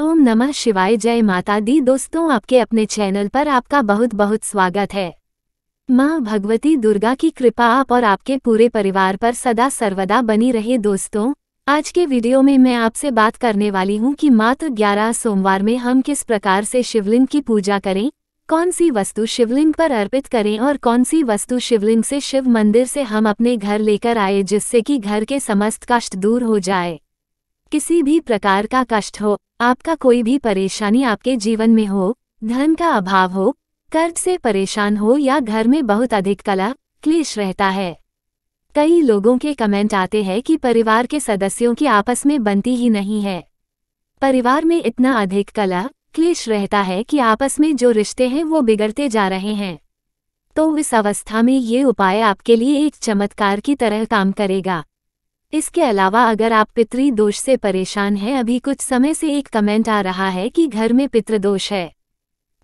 ओम नमः शिवाय जय माता दी दोस्तों आपके अपने चैनल पर आपका बहुत बहुत स्वागत है माँ भगवती दुर्गा की कृपा आप और आपके पूरे परिवार पर सदा सर्वदा बनी रहे दोस्तों आज के वीडियो में मैं आपसे बात करने वाली हूँ कि मात्र 11 सोमवार में हम किस प्रकार से शिवलिंग की पूजा करें कौन सी वस्तु शिवलिंग पर अर्पित करें और कौन सी वस्तु शिवलिंग से शिव मंदिर से हम अपने घर लेकर आए जिससे कि घर के समस्त कष्ट दूर हो जाए किसी भी प्रकार का कष्ट हो आपका कोई भी परेशानी आपके जीवन में हो धन का अभाव हो कर्ज से परेशान हो या घर में बहुत अधिक कला क्लेश रहता है कई लोगों के कमेंट आते हैं कि परिवार के सदस्यों की आपस में बनती ही नहीं है परिवार में इतना अधिक कला क्लेश रहता है कि आपस में जो रिश्ते हैं वो बिगड़ते जा रहे हैं तो इस अवस्था में ये उपाय आपके लिए एक चमत्कार की तरह काम करेगा इसके अलावा अगर आप पितृ दोष से परेशान हैं अभी कुछ समय से एक कमेंट आ रहा है कि घर में पितृदोष है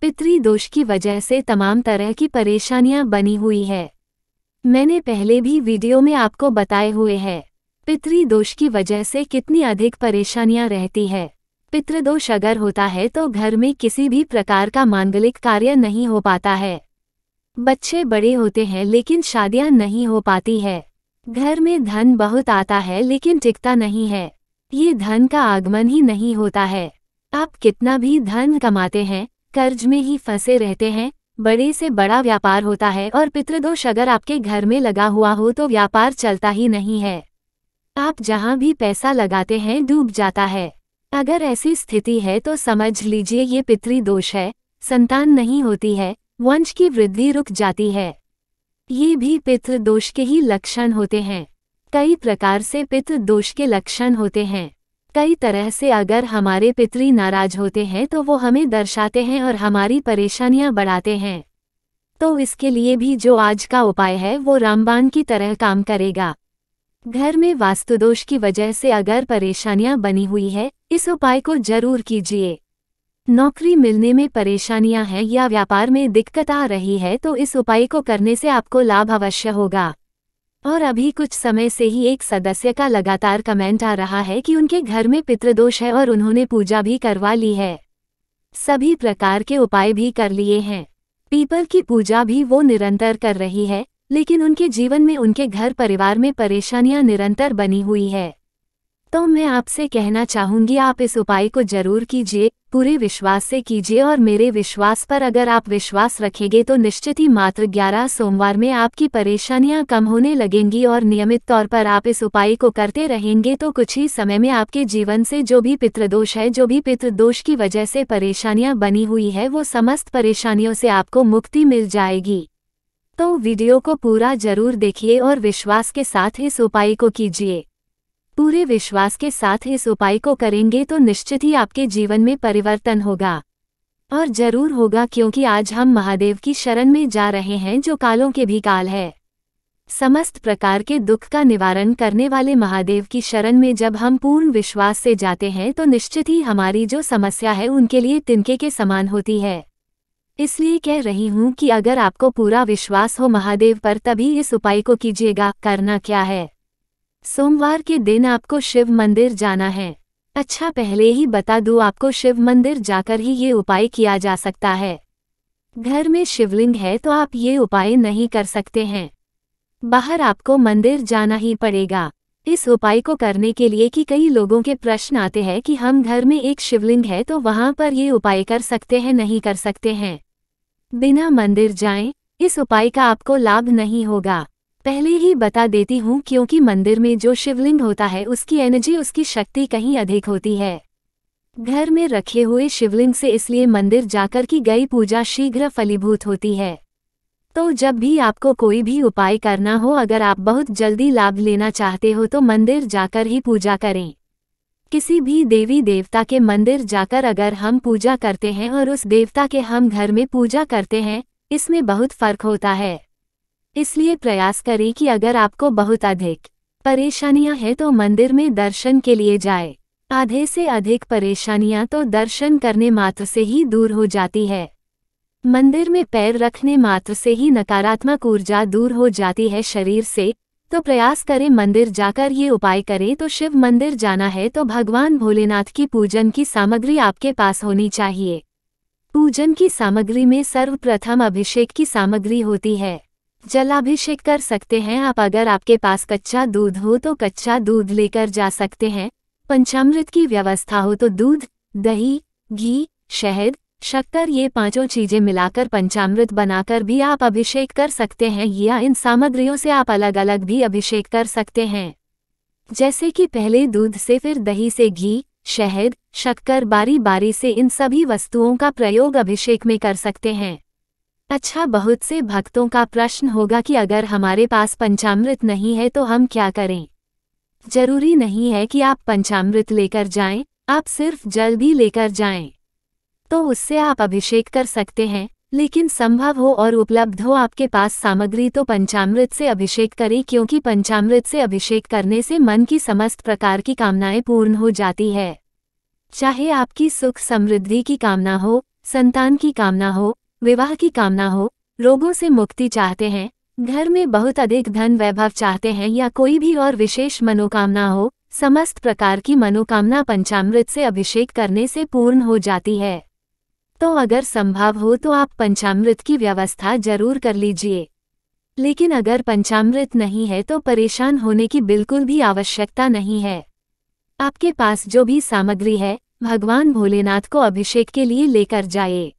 पितृ दोष की वजह से तमाम तरह की परेशानियां बनी हुई है मैंने पहले भी वीडियो में आपको बताए हुए है पितृ दोष की वजह से कितनी अधिक परेशानियां रहती है पितृदोष अगर होता है तो घर में किसी भी प्रकार का मांगलिक कार्य नहीं हो पाता है बच्चे बड़े होते हैं लेकिन शादियां नहीं हो पाती है घर में धन बहुत आता है लेकिन टिकता नहीं है ये धन का आगमन ही नहीं होता है आप कितना भी धन कमाते हैं कर्ज में ही फंसे रहते हैं बड़े से बड़ा व्यापार होता है और पितृदोष अगर आपके घर में लगा हुआ हो तो व्यापार चलता ही नहीं है आप जहाँ भी पैसा लगाते हैं डूब जाता है अगर ऐसी स्थिति है तो समझ लीजिए ये पितृदोष है संतान नहीं होती है वंश की वृद्धि रुक जाती है ये भी पित्र दोष के ही लक्षण होते हैं कई प्रकार से पित्र दोष के लक्षण होते हैं कई तरह से अगर हमारे पितरी नाराज होते हैं तो वो हमें दर्शाते हैं और हमारी परेशानियां बढ़ाते हैं तो इसके लिए भी जो आज का उपाय है वो रामबान की तरह काम करेगा घर में वास्तुदोष की वजह से अगर परेशानियां बनी हुई है इस उपाय को जरूर कीजिए नौकरी मिलने में परेशानियां हैं या व्यापार में दिक्कत आ रही है तो इस उपाय को करने से आपको लाभ अवश्य होगा और अभी कुछ समय से ही एक सदस्य का लगातार कमेंट आ रहा है कि उनके घर में पितृदोष है और उन्होंने पूजा भी करवा ली है सभी प्रकार के उपाय भी कर लिए हैं पीपल की पूजा भी वो निरंतर कर रही है लेकिन उनके जीवन में उनके घर परिवार में परेशानियां निरंतर बनी हुई है वास्तव तो में आपसे कहना चाहूँगी आप इस उपाय को जरूर कीजिए पूरे विश्वास से कीजिए और मेरे विश्वास पर अगर आप विश्वास रखेंगे तो निश्चित ही मात्र 11 सोमवार में आपकी परेशानियां कम होने लगेंगी और नियमित तौर पर आप इस उपाय को करते रहेंगे तो कुछ ही समय में आपके जीवन से जो भी पितृदोष है जो भी पितृदोष की वजह से परेशानियां बनी हुई है वो समस्त परेशानियों से आपको मुक्ति मिल जाएगी तो वीडियो को पूरा जरूर देखिए और विश्वास के साथ इस उपाय को कीजिए पूरे विश्वास के साथ इस उपाय को करेंगे तो निश्चित ही आपके जीवन में परिवर्तन होगा और जरूर होगा क्योंकि आज हम महादेव की शरण में जा रहे हैं जो कालों के भी काल है समस्त प्रकार के दुख का निवारण करने वाले महादेव की शरण में जब हम पूर्ण विश्वास से जाते हैं तो निश्चित ही हमारी जो समस्या है उनके लिए तिनके के समान होती है इसलिए कह रही हूँ कि अगर आपको पूरा विश्वास हो महादेव पर तभी इस उपाय को कीजिएगा करना क्या है सोमवार के दिन आपको शिव मंदिर जाना है अच्छा पहले ही बता दूँ आपको शिव मंदिर जाकर ही ये उपाय किया जा सकता है घर में शिवलिंग है तो आप ये उपाय नहीं कर सकते हैं बाहर आपको मंदिर जाना ही पड़ेगा इस उपाय को करने के लिए कि कई लोगों के प्रश्न आते हैं कि हम घर में एक शिवलिंग है तो वहाँ पर ये उपाय कर सकते हैं नहीं कर सकते हैं बिना मंदिर जाएं, इस उपाय का आपको लाभ नहीं होगा पहले ही बता देती हूँ क्योंकि मंदिर में जो शिवलिंग होता है उसकी एनर्जी उसकी शक्ति कहीं अधिक होती है घर में रखे हुए शिवलिंग से इसलिए मंदिर जाकर की गई पूजा शीघ्र फलीभूत होती है तो जब भी आपको कोई भी उपाय करना हो अगर आप बहुत जल्दी लाभ लेना चाहते हो तो मंदिर जाकर ही पूजा करें किसी भी देवी देवता के मंदिर जाकर अगर हम पूजा करते हैं और उस देवता के हम घर में पूजा करते हैं इसमें बहुत फ़र्क होता है इसलिए प्रयास करें कि अगर आपको बहुत अधिक परेशानियां हैं तो मंदिर में दर्शन के लिए जाए आधे से अधिक परेशानियां तो दर्शन करने मात्र से ही दूर हो जाती है मंदिर में पैर रखने मात्र से ही नकारात्मक ऊर्जा दूर हो जाती है शरीर से तो प्रयास करें मंदिर जाकर ये उपाय करें तो शिव मंदिर जाना है तो भगवान भोलेनाथ की पूजन की सामग्री आपके पास होनी चाहिए पूजन की सामग्री में सर्वप्रथम अभिषेक की सामग्री होती है जलाभिषेक कर सकते हैं आप अगर आपके पास कच्चा दूध हो तो कच्चा दूध लेकर जा सकते हैं पंचामृत की व्यवस्था हो तो दूध दही घी शहद शक्कर ये पांचों चीजें मिलाकर पंचामृत बनाकर भी आप अभिषेक कर सकते हैं या इन सामग्रियों से आप अलग अलग भी अभिषेक कर सकते हैं जैसे कि पहले दूध से फिर दही से घी शहद शक्कर बारी बारी से इन सभी वस्तुओं का प्रयोग अभिषेक में कर सकते हैं अच्छा बहुत से भक्तों का प्रश्न होगा कि अगर हमारे पास पंचामृत नहीं है तो हम क्या करें जरूरी नहीं है कि आप पंचामृत लेकर जाएं, आप सिर्फ जल भी लेकर जाएं। तो उससे आप अभिषेक कर सकते हैं लेकिन संभव हो और उपलब्ध हो आपके पास सामग्री तो पंचामृत से अभिषेक करें क्योंकि पंचामृत से अभिषेक करने से मन की समस्त प्रकार की कामनाएं पूर्ण हो जाती है चाहे आपकी सुख समृद्धि की कामना हो संतान की कामना हो विवाह की कामना हो रोगों से मुक्ति चाहते हैं घर में बहुत अधिक धन वैभव चाहते हैं या कोई भी और विशेष मनोकामना हो समस्त प्रकार की मनोकामना पंचामृत से अभिषेक करने से पूर्ण हो जाती है तो अगर संभव हो तो आप पंचामृत की व्यवस्था जरूर कर लीजिए लेकिन अगर पंचामृत नहीं है तो परेशान होने की बिल्कुल भी आवश्यकता नहीं है आपके पास जो भी सामग्री है भगवान भोलेनाथ को अभिषेक के लिए लेकर जाए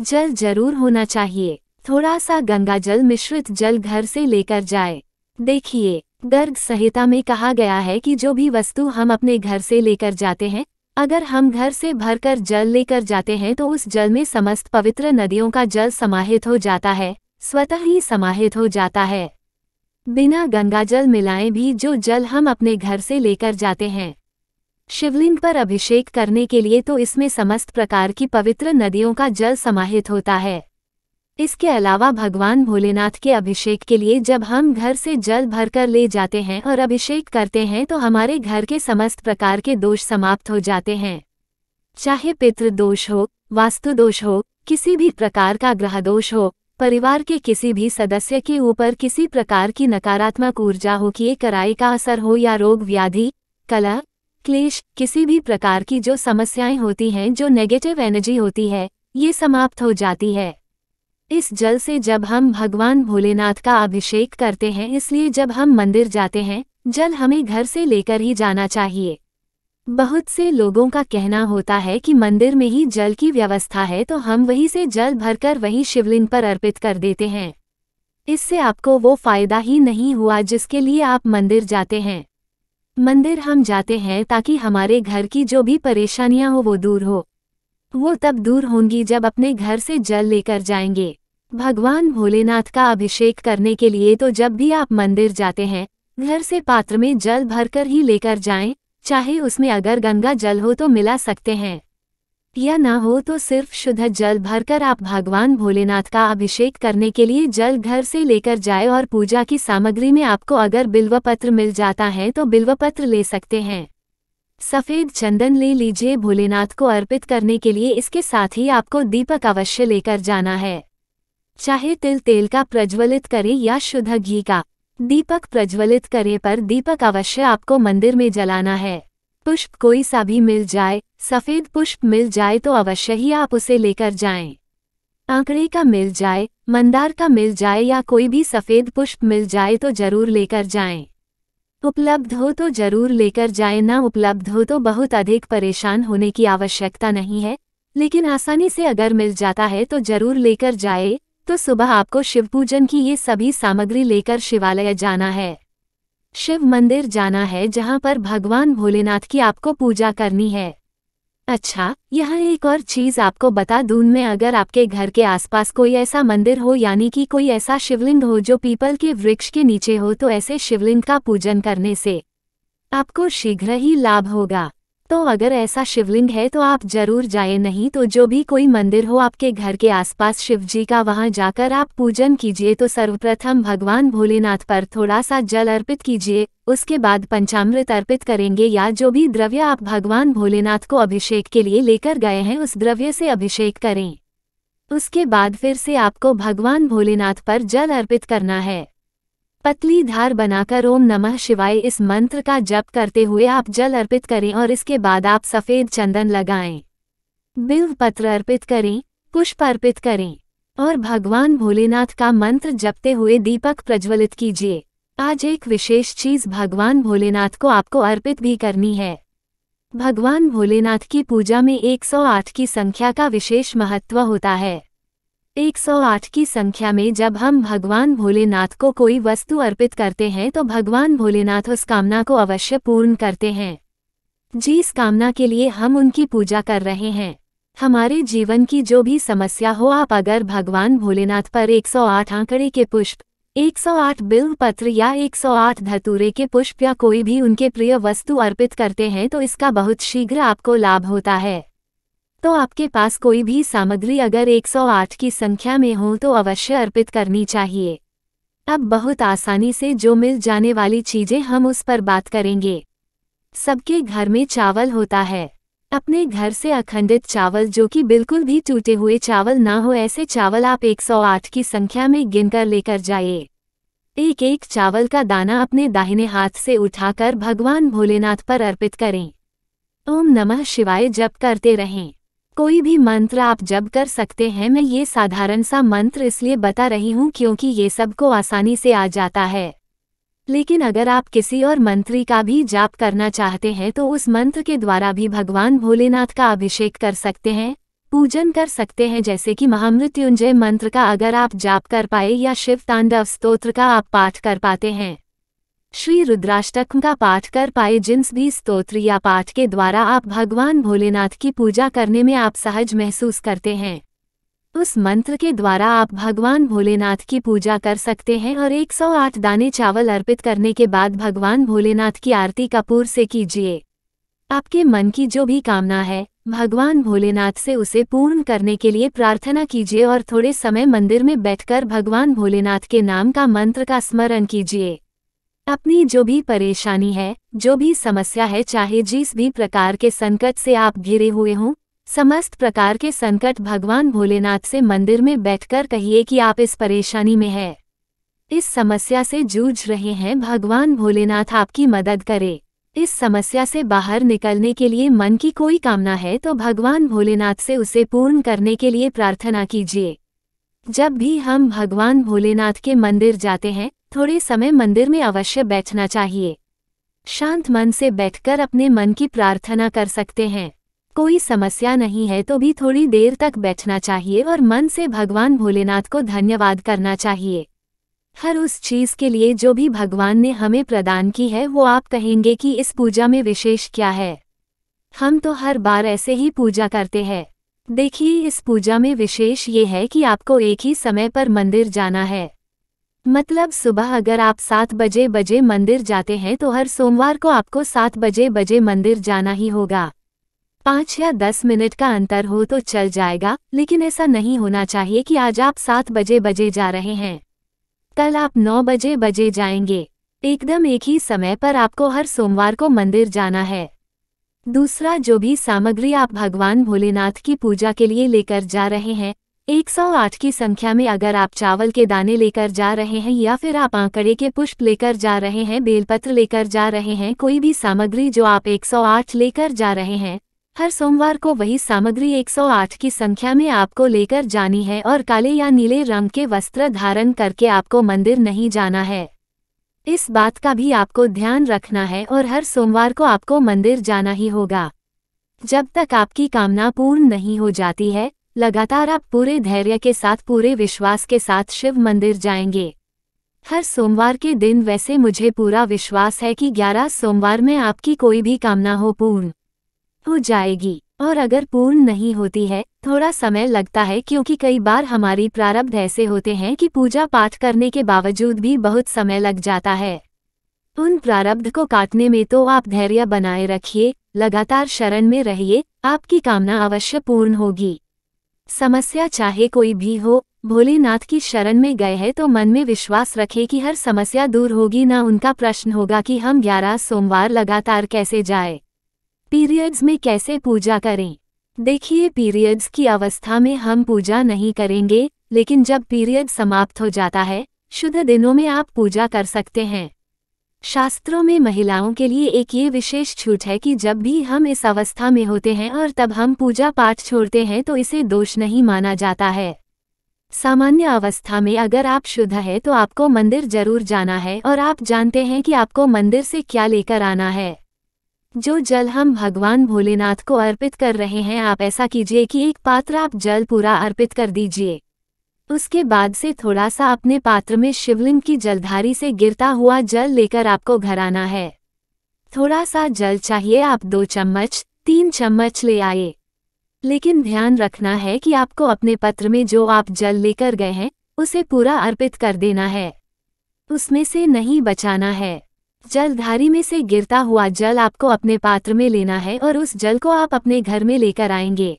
जल जरूर होना चाहिए थोड़ा सा गंगा जल मिश्रित जल घर से लेकर जाए देखिए गर्ग संहिता में कहा गया है कि जो भी वस्तु हम अपने घर से लेकर जाते हैं अगर हम घर से भरकर जल लेकर जाते हैं तो उस जल में समस्त पवित्र नदियों का जल समाहित हो जाता है स्वतः ही समाहित हो जाता है बिना गंगाजल मिलाए भी जो जल हम अपने घर से लेकर जाते हैं शिवलिंग पर अभिषेक करने के लिए तो इसमें समस्त प्रकार की पवित्र नदियों का जल समाहित होता है इसके अलावा भगवान भोलेनाथ के अभिषेक के लिए जब हम घर से जल भरकर ले जाते हैं और अभिषेक करते हैं तो हमारे घर के समस्त प्रकार के दोष समाप्त हो जाते हैं चाहे पितृ दोष हो वास्तु दोष हो किसी भी प्रकार का ग्रह दोष हो परिवार के किसी भी सदस्य के ऊपर किसी प्रकार की नकारात्मक ऊर्जा हो कि कराई का असर हो या रोग व्याधि कला क्लेश किसी भी प्रकार की जो समस्याएं होती हैं जो नेगेटिव एनर्जी होती है ये समाप्त हो जाती है इस जल से जब हम भगवान भोलेनाथ का अभिषेक करते हैं इसलिए जब हम मंदिर जाते हैं जल हमें घर से लेकर ही जाना चाहिए बहुत से लोगों का कहना होता है कि मंदिर में ही जल की व्यवस्था है तो हम वहीं से जल भरकर वही शिवलिंग पर अर्पित कर देते हैं इससे आपको वो फ़ायदा ही नहीं हुआ जिसके लिए आप मंदिर जाते हैं मंदिर हम जाते हैं ताकि हमारे घर की जो भी परेशानियां हो वो दूर हो वो तब दूर होंगी जब अपने घर से जल लेकर जाएंगे भगवान भोलेनाथ का अभिषेक करने के लिए तो जब भी आप मंदिर जाते हैं घर से पात्र में जल भरकर ही लेकर जाएं, चाहे उसमें अगर गंगा जल हो तो मिला सकते हैं या ना हो तो सिर्फ शुद्ध जल भरकर आप भगवान भोलेनाथ का अभिषेक करने के लिए जल घर से लेकर जाए और पूजा की सामग्री में आपको अगर बिल्वपत्र मिल जाता है तो बिल्वपत्र ले सकते हैं सफ़ेद चंदन ले लीजिए भोलेनाथ को अर्पित करने के लिए इसके साथ ही आपको दीपक अवश्य लेकर जाना है चाहे तिल तेल का प्रज्वलित करे या शुद्ध घी का दीपक प्रज्वलित करे पर दीपक अवश्य आपको मंदिर में जलाना है पुष्प कोई सा भी मिल जाए सफ़ेद पुष्प मिल जाए तो अवश्य ही आप उसे लेकर जाएं। आंकड़े का मिल जाए मंदार का मिल जाए या कोई भी सफ़ेद पुष्प मिल जाए तो जरूर लेकर जाएं। उपलब्ध हो तो जरूर लेकर जाएं ना उपलब्ध हो तो बहुत अधिक परेशान होने की आवश्यकता नहीं है लेकिन आसानी से अगर मिल जाता है तो जरूर लेकर जाए तो सुबह आपको शिव पूजन की ये सभी सामग्री लेकर शिवालय जाना है शिव मंदिर जाना है जहाँ पर भगवान भोलेनाथ की आपको पूजा करनी है अच्छा यहाँ एक और चीज़ आपको बता दून में अगर आपके घर के आसपास कोई ऐसा मंदिर हो यानी कि कोई ऐसा शिवलिंग हो जो पीपल के वृक्ष के नीचे हो तो ऐसे शिवलिंग का पूजन करने से आपको शीघ्र ही लाभ होगा तो अगर ऐसा शिवलिंग है तो आप जरूर जाए नहीं तो जो भी कोई मंदिर हो आपके घर के आसपास शिव जी का वहां जाकर आप पूजन कीजिए तो सर्वप्रथम भगवान भोलेनाथ पर थोड़ा सा जल अर्पित कीजिए उसके बाद पंचामृत अर्पित करेंगे या जो भी द्रव्य आप भगवान भोलेनाथ को अभिषेक के लिए लेकर गए हैं उस द्रव्य से अभिषेक करें उसके बाद फिर से आपको भगवान भोलेनाथ पर जल अर्पित करना है पतली धार बनाकर ओम नमः शिवाय इस मंत्र का जप करते हुए आप जल अर्पित करें और इसके बाद आप सफ़ेद चंदन लगाएं बिल्व पत्र अर्पित करें पुष्प अर्पित करें और भगवान भोलेनाथ का मंत्र जपते हुए दीपक प्रज्वलित कीजिए आज एक विशेष चीज भगवान भोलेनाथ को आपको अर्पित भी करनी है भगवान भोलेनाथ की पूजा में 108 की संख्या का विशेष महत्व होता है 108 की संख्या में जब हम भगवान भोलेनाथ को कोई वस्तु अर्पित करते हैं तो भगवान भोलेनाथ उस कामना को अवश्य पूर्ण करते हैं जिस कामना के लिए हम उनकी पूजा कर रहे हैं हमारे जीवन की जो भी समस्या हो आप अगर भगवान भोलेनाथ पर 108 आंकड़े के पुष्प 108 बिल्व पत्र या 108 धतूरे के पुष्प या कोई भी उनके प्रिय वस्तु अर्पित करते हैं तो इसका बहुत शीघ्र आपको लाभ होता है तो आपके पास कोई भी सामग्री अगर 108 की संख्या में हो तो अवश्य अर्पित करनी चाहिए अब बहुत आसानी से जो मिल जाने वाली चीजें हम उस पर बात करेंगे सबके घर में चावल होता है अपने घर से अखंडित चावल जो कि बिल्कुल भी टूटे हुए चावल ना हो ऐसे चावल आप 108 की संख्या में गिनकर लेकर जाइए एक एक चावल का दाना अपने दाहिने हाथ से उठाकर भगवान भोलेनाथ पर अर्पित करें ओम नमः शिवाय जप करते रहें कोई भी मंत्र आप जब कर सकते हैं मैं ये साधारण सा मंत्र इसलिए बता रही हूँ क्योंकि ये सबको आसानी से आ जाता है लेकिन अगर आप किसी और मंत्री का भी जाप करना चाहते हैं तो उस मंत्र के द्वारा भी भगवान भोलेनाथ का अभिषेक कर सकते हैं पूजन कर सकते हैं जैसे कि महामृत्युंजय मंत्र का अगर आप जाप कर पाए या शिव तांडव स्त्रोत्र का आप पाठ कर पाते हैं श्री रुद्राष्टक का पाठ कर पाए जिन्स भी स्तोत्र या पाठ के द्वारा आप भगवान भोलेनाथ की पूजा करने में आप सहज महसूस करते हैं उस मंत्र के द्वारा आप भगवान भोलेनाथ की पूजा कर सकते हैं और 108 दाने चावल अर्पित करने के बाद भगवान भोलेनाथ की आरती कपूर से कीजिए आपके मन की जो भी कामना है भगवान भोलेनाथ से उसे पूर्ण करने के लिए प्रार्थना कीजिए और थोड़े समय मंदिर में बैठकर भगवान भोलेनाथ के नाम का मंत्र का स्मरण कीजिए अपनी जो भी परेशानी है जो भी समस्या है चाहे जिस भी प्रकार के संकट से आप घिरे हुए हों समस्त प्रकार के संकट भगवान भोलेनाथ से मंदिर में बैठकर कहिए कि आप इस परेशानी में है इस समस्या से जूझ रहे हैं भगवान भोलेनाथ आपकी मदद करे इस समस्या से बाहर निकलने के लिए मन की कोई कामना है तो भगवान भोलेनाथ से उसे पूर्ण करने के लिए प्रार्थना कीजिए जब भी हम भगवान भोलेनाथ के मंदिर जाते हैं थोड़े समय मंदिर में अवश्य बैठना चाहिए शांत मन से बैठकर अपने मन की प्रार्थना कर सकते हैं कोई समस्या नहीं है तो भी थोड़ी देर तक बैठना चाहिए और मन से भगवान भोलेनाथ को धन्यवाद करना चाहिए हर उस चीज़ के लिए जो भी भगवान ने हमें प्रदान की है वो आप कहेंगे कि इस पूजा में विशेष क्या है हम तो हर बार ऐसे ही पूजा करते हैं देखिए इस पूजा में विशेष ये है कि आपको एक ही समय पर मंदिर जाना है मतलब सुबह अगर आप सात बजे बजे मंदिर जाते हैं तो हर सोमवार को आपको सात बजे बजे मंदिर जाना ही होगा पाँच या दस मिनट का अंतर हो तो चल जाएगा लेकिन ऐसा नहीं होना चाहिए कि आज आप सात बजे बजे जा रहे हैं कल आप नौ बजे बजे जाएंगे एकदम एक ही समय पर आपको हर सोमवार को मंदिर जाना है दूसरा जो भी सामग्री आप भगवान भोलेनाथ की पूजा के लिए लेकर जा रहे हैं 108 की संख्या में अगर आप चावल के दाने लेकर जा रहे हैं या फिर आप आंकड़े के पुष्प लेकर जा रहे हैं बेलपत्र लेकर जा रहे हैं कोई भी सामग्री जो आप 108 लेकर जा रहे हैं हर सोमवार को वही सामग्री 108 की संख्या में आपको लेकर जानी है और काले या नीले रंग के वस्त्र धारण करके आपको मंदिर नहीं जाना है इस बात का भी आपको ध्यान रखना है और हर सोमवार को आपको मंदिर जाना ही होगा जब तक आपकी कामना पूर्ण नहीं हो जाती है लगातार आप पूरे धैर्य के साथ पूरे विश्वास के साथ शिव मंदिर जाएंगे हर सोमवार के दिन वैसे मुझे पूरा विश्वास है कि 11 सोमवार में आपकी कोई भी कामना हो पूर्ण हो जाएगी और अगर पूर्ण नहीं होती है थोड़ा समय लगता है क्योंकि कई बार हमारी प्रारब्ध ऐसे होते हैं कि पूजा पाठ करने के बावजूद भी बहुत समय लग जाता है उन प्रारब्ध को काटने में तो आप धैर्य बनाए रखिए लगातार शरण में रहिए आपकी कामना अवश्य पूर्ण होगी समस्या चाहे कोई भी हो भोलेनाथ की शरण में गए हैं तो मन में विश्वास रखे कि हर समस्या दूर होगी ना उनका प्रश्न होगा कि हम ग्यारह सोमवार लगातार कैसे जाए पीरियड्स में कैसे पूजा करें देखिए पीरियड्स की अवस्था में हम पूजा नहीं करेंगे लेकिन जब पीरियड समाप्त हो जाता है शुद्ध दिनों में आप पूजा कर सकते हैं शास्त्रों में महिलाओं के लिए एक ये विशेष छूट है कि जब भी हम इस अवस्था में होते हैं और तब हम पूजा पाठ छोड़ते हैं तो इसे दोष नहीं माना जाता है सामान्य अवस्था में अगर आप शुद्ध है तो आपको मंदिर जरूर जाना है और आप जानते हैं कि आपको मंदिर से क्या लेकर आना है जो जल हम भगवान भोलेनाथ को अर्पित कर रहे हैं आप ऐसा कीजिए कि एक पात्र आप जल पूरा अर्पित कर दीजिए उसके बाद से थोड़ा सा अपने पात्र में शिवलिंग की जलधारी से गिरता हुआ जल लेकर आपको घर आना है थोड़ा सा जल चाहिए आप दो चम्मच तीन चम्मच ले आए लेकिन ध्यान रखना है कि आपको अपने पत्र में जो आप जल लेकर गए हैं उसे पूरा अर्पित कर देना है उसमें से नहीं बचाना है जलधारी में से गिरता हुआ जल आपको अपने पात्र में लेना है और उस जल को आप अपने घर में लेकर आएंगे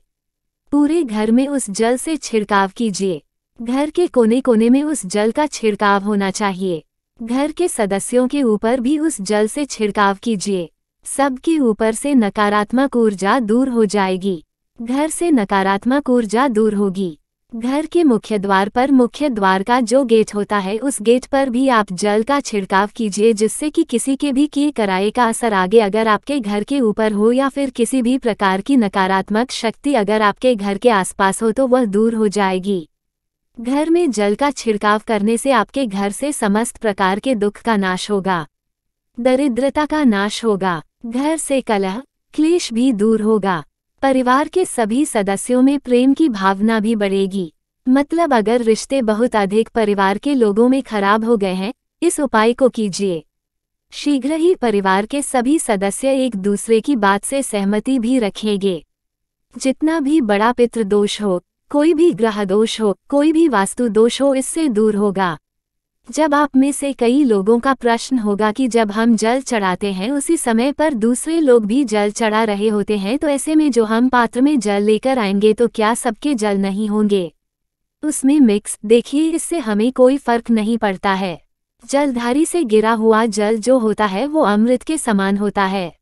पूरे घर में उस जल से छिड़काव कीजिए घर के कोने कोने में उस जल का छिड़काव होना चाहिए घर के सदस्यों के ऊपर भी उस जल से छिड़काव कीजिए सबके ऊपर से नकारात्मक ऊर्जा दूर हो जाएगी घर से नकारात्मक ऊर्जा दूर होगी घर के मुख्य द्वार पर मुख्य द्वार का जो गेट होता है उस गेट पर भी आप जल का छिड़काव कीजिए जिससे कि किसी के भी किए कराए का असर आगे अगर आपके घर के ऊपर हो या फिर किसी भी प्रकार की नकारात्मक शक्ति अगर आपके घर के आसपास हो तो वह दूर हो जाएगी घर में जल का छिड़काव करने से आपके घर से समस्त प्रकार के दुख का नाश होगा दरिद्रता का नाश होगा घर से कलह क्लेश भी दूर होगा परिवार के सभी सदस्यों में प्रेम की भावना भी बढ़ेगी मतलब अगर रिश्ते बहुत अधिक परिवार के लोगों में खराब हो गए हैं इस उपाय को कीजिए शीघ्र ही परिवार के सभी सदस्य एक दूसरे की बात से सहमति भी रखेंगे जितना भी बड़ा पितृदोष हो कोई भी ग्रह दोष हो कोई भी वास्तु दोष हो इससे दूर होगा जब आप में से कई लोगों का प्रश्न होगा कि जब हम जल चढ़ाते हैं उसी समय पर दूसरे लोग भी जल चढ़ा रहे होते हैं तो ऐसे में जो हम पात्र में जल लेकर आएंगे तो क्या सबके जल नहीं होंगे उसमें मिक्स देखिए इससे हमें कोई फर्क नहीं पड़ता है जलधारी से गिरा हुआ जल जो होता है वो अमृत के समान होता है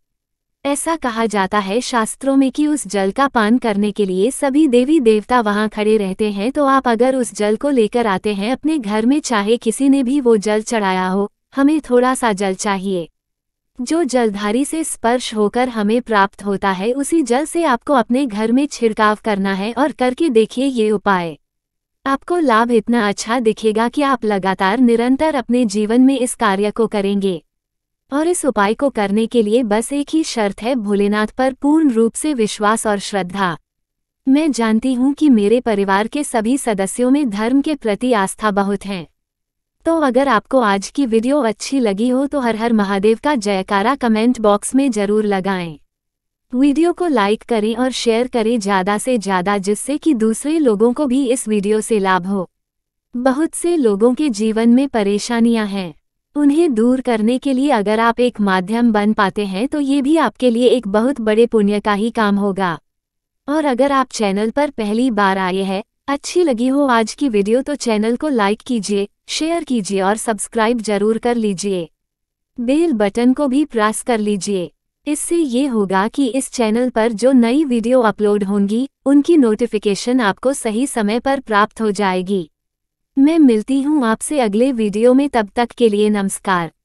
ऐसा कहा जाता है शास्त्रों में कि उस जल का पान करने के लिए सभी देवी देवता वहाँ खड़े रहते हैं तो आप अगर उस जल को लेकर आते हैं अपने घर में चाहे किसी ने भी वो जल चढ़ाया हो हमें थोड़ा सा जल चाहिए जो जलधारी से स्पर्श होकर हमें प्राप्त होता है उसी जल से आपको अपने घर में छिड़काव करना है और करके देखिए ये उपाय आपको लाभ इतना अच्छा दिखेगा कि आप लगातार निरंतर अपने जीवन में इस कार्य को करेंगे और इस उपाय को करने के लिए बस एक ही शर्त है भोलेनाथ पर पूर्ण रूप से विश्वास और श्रद्धा मैं जानती हूँ कि मेरे परिवार के सभी सदस्यों में धर्म के प्रति आस्था बहुत है तो अगर आपको आज की वीडियो अच्छी लगी हो तो हर हर महादेव का जयकारा कमेंट बॉक्स में जरूर लगाएं। वीडियो को लाइक करें और शेयर करें ज़्यादा से ज़्यादा जिससे कि दूसरे लोगों को भी इस वीडियो से लाभ हो बहुत से लोगों के जीवन में परेशानियां हैं उन्हें दूर करने के लिए अगर आप एक माध्यम बन पाते हैं तो ये भी आपके लिए एक बहुत बड़े पुण्य का ही काम होगा और अगर आप चैनल पर पहली बार आए हैं अच्छी लगी हो आज की वीडियो तो चैनल को लाइक कीजिए शेयर कीजिए और सब्सक्राइब जरूर कर लीजिए बेल बटन को भी प्रेस कर लीजिए इससे ये होगा कि इस चैनल पर जो नई वीडियो अपलोड होंगी उनकी नोटिफिकेशन आपको सही समय पर प्राप्त हो जाएगी मैं मिलती हूँ आपसे अगले वीडियो में तब तक के लिए नमस्कार